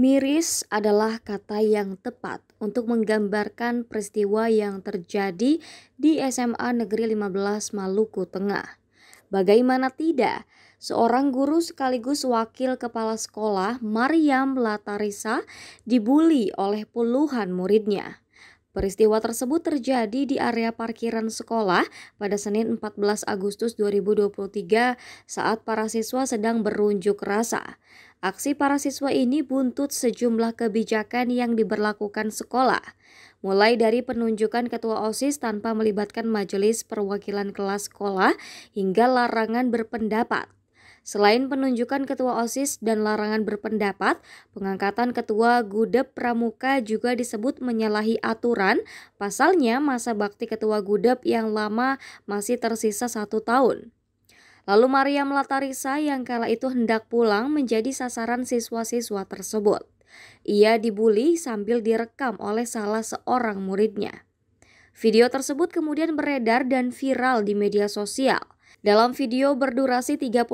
Miris adalah kata yang tepat untuk menggambarkan peristiwa yang terjadi di SMA Negeri 15 Maluku Tengah. Bagaimana tidak, seorang guru sekaligus wakil kepala sekolah Mariam Latarisa dibuli oleh puluhan muridnya. Peristiwa tersebut terjadi di area parkiran sekolah pada Senin 14 Agustus 2023 saat para siswa sedang berunjuk rasa. Aksi para siswa ini buntut sejumlah kebijakan yang diberlakukan sekolah, mulai dari penunjukan ketua OSIS tanpa melibatkan majelis perwakilan kelas sekolah hingga larangan berpendapat. Selain penunjukan ketua OSIS dan larangan berpendapat, pengangkatan ketua Gudep Pramuka juga disebut menyalahi aturan. Pasalnya, masa bakti ketua Gudep yang lama masih tersisa satu tahun. Lalu Maria Melatarisa yang kala itu hendak pulang menjadi sasaran siswa-siswa tersebut. Ia dibully sambil direkam oleh salah seorang muridnya. Video tersebut kemudian beredar dan viral di media sosial. Dalam video berdurasi 31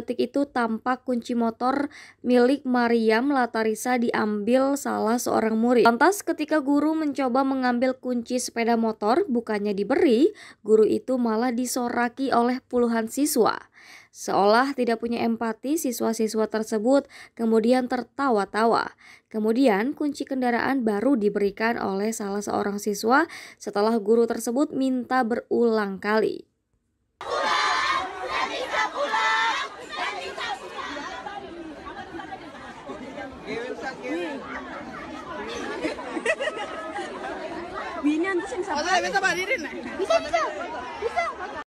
detik itu tampak kunci motor milik Mariam Latarisa diambil salah seorang murid. Lantas ketika guru mencoba mengambil kunci sepeda motor, bukannya diberi, guru itu malah disoraki oleh puluhan siswa. Seolah tidak punya empati, siswa-siswa tersebut kemudian tertawa-tawa. Kemudian kunci kendaraan baru diberikan oleh salah seorang siswa setelah guru tersebut minta berulang kali. 위니한도 심사 맞아 여기서 말 이랬네 미사 미사 미사